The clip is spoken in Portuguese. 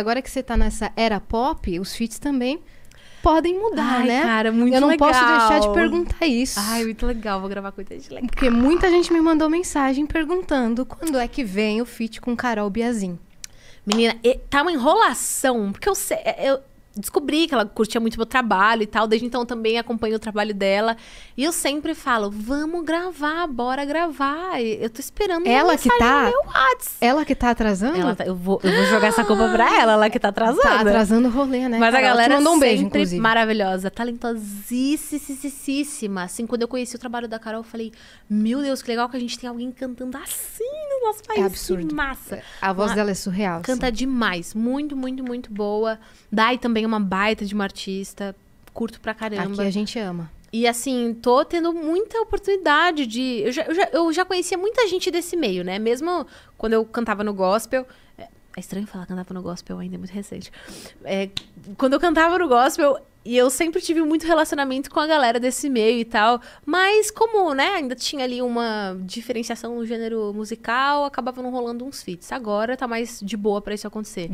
Agora que você tá nessa era pop, os feats também podem mudar, Ai, né? Cara, muito legal. Eu não legal. posso deixar de perguntar isso. Ai, muito legal, vou gravar com de legal. Porque muita gente me mandou mensagem perguntando quando é que vem o feat com Carol Biazin. Menina, tá uma enrolação, porque eu, sei, é, eu descobri que ela curtia muito meu trabalho e tal. Desde então também acompanho o trabalho dela. E eu sempre falo: vamos gravar, bora gravar. Eu tô esperando ela que tá. Ela que tá atrasando? Tá, eu, vou, eu vou jogar essa culpa pra ela, ela que tá, tá atrasando. Tá atrasando o rolê, né? Mas a galera mandou um beijo, sempre inclusive. maravilhosa, talentosíssima. Assim, quando eu conheci o trabalho da Carol, eu falei: meu Deus, que legal que a gente tem alguém cantando assim do nosso país. É absurdo. massa. A voz uma... dela é surreal. Assim. Canta sim. demais. Muito, muito, muito boa. Dai também é uma baita de uma artista. Curto pra caramba. Aqui a gente ama. E assim, tô tendo muita oportunidade de. Eu já, eu já, eu já conhecia muita gente desse meio, né? Mesmo quando eu cantava no gospel. É, é estranho falar que cantava no gospel ainda, é muito recente. É, quando eu cantava no gospel, e eu sempre tive muito relacionamento com a galera desse meio e tal. Mas como, né, ainda tinha ali uma diferenciação no gênero musical, acabava não rolando uns feats. Agora tá mais de boa para isso acontecer.